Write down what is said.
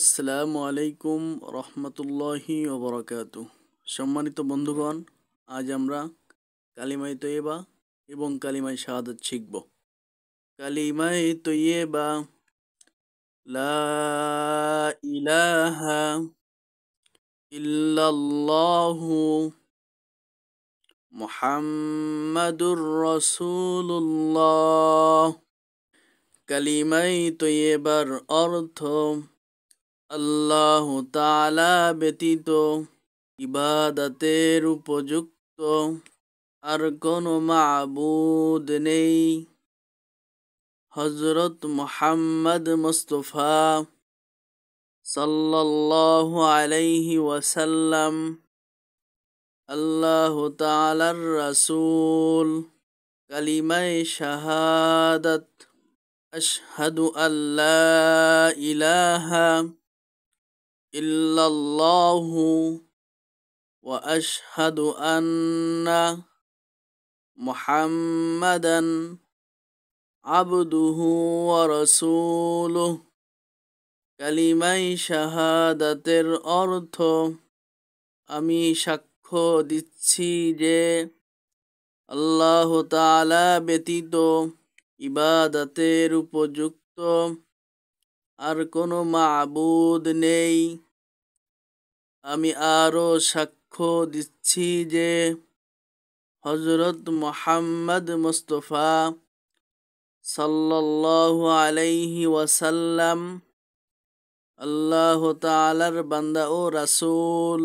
আসসালামু আলাইকুম রহমতুল্লাহি ওবরাকাতু সম্মানিত বন্ধুগণ আজ আমরা কালিমাই তৈবা এবং কালিমাই শাহাদ শিখব কালিমাই তৈবা লা ইলাহা ইল্লাল্লাহু কালিমাই তৈবার অর্থ আল্লাহ তালা ব্যতীত ইবাদতের উপযুক্ত আর কোনো মাবুদ নেই হজরত মোহাম্মদ মুস্তফা সাল্লাহ আলাইহি ওয়াসাল্লাম আল্লাহ তালার রাসুল কালিমায় শাহাদত আশহাদু আল্লাহ ইলাহা إلا الله وأشهد أن محمدا عبده ورسوله কালিমাই শাহাদাতের অর্থ আমি সাক্ষ্য দিচ্ছি যে আল্লাহ তালা ব্যতীত ইবাদতের উপযুক্ত আর কোনো মাবুদ নেই আমি আরও সাক্ষ্য দিচ্ছি যে হজরত মোহাম্মদ মুস্তফা সাল্লাহ আলাইহি ওয়াসাল্লাম আল্লাহ তালার বান্দা ও রাসুল